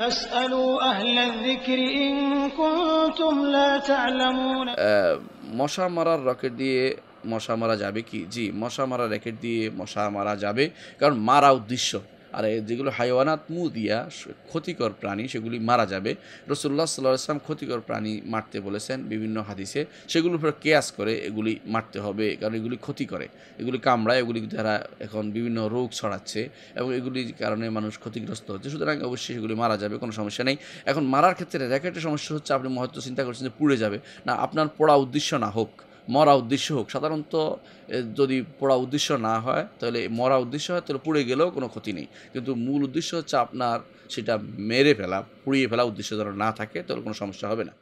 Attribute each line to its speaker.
Speaker 1: মশা
Speaker 2: মারার রকেট দিয়ে মশা মারা যাবে কি জি মশা মারা রকেট দিয়ে মশা মারা যাবে কারণ মারা উদ্দেশ্য আর যেগুলো হাইওয়ানাত মুদিয়া ক্ষতিকর প্রাণী সেগুলি মারা যাবে রসুল্লাহ সাল্লাহ ইসলাম ক্ষতিকর প্রাণী মারতে বলেছেন বিভিন্ন হাদিসে সেগুলোর উপর কেয়াস করে এগুলি মারতে হবে কারণ এগুলি ক্ষতি করে এগুলি কামড়ায় এগুলি দ্বারা এখন বিভিন্ন রোগ ছড়াচ্ছে এবং এগুলির কারণে মানুষ ক্ষতিগ্রস্ত হচ্ছে সুতরাং অবশ্যই সেগুলি মারা যাবে কোনো সমস্যা নেই এখন মারার ক্ষেত্রে র্যাকেটের সমস্যা হচ্ছে আপনি মহত্ব চিন্তা করছেন যে পুড়ে যাবে না আপনার পড়া উদ্দেশ্য না হোক মরা উদ্দেশ্য হোক সাধারণত যদি পড়া উদ্দেশ্য না হয় তাহলে মরা উদ্দেশ্য হয় তাহলে পুড়ে গেলেও কোনো ক্ষতি নেই কিন্তু মূল উদ্দেশ্য হচ্ছে আপনার সেটা মেরে ফেলা পুড়িয়ে ফেলা উদ্দেশ্য যেন না থাকে তাহলে কোনো সমস্যা হবে না